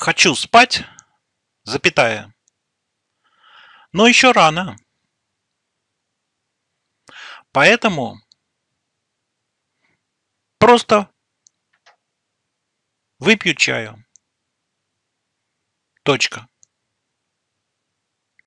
Хочу спать, запятая. Но еще рано. Поэтому просто выпью чаю. Точка.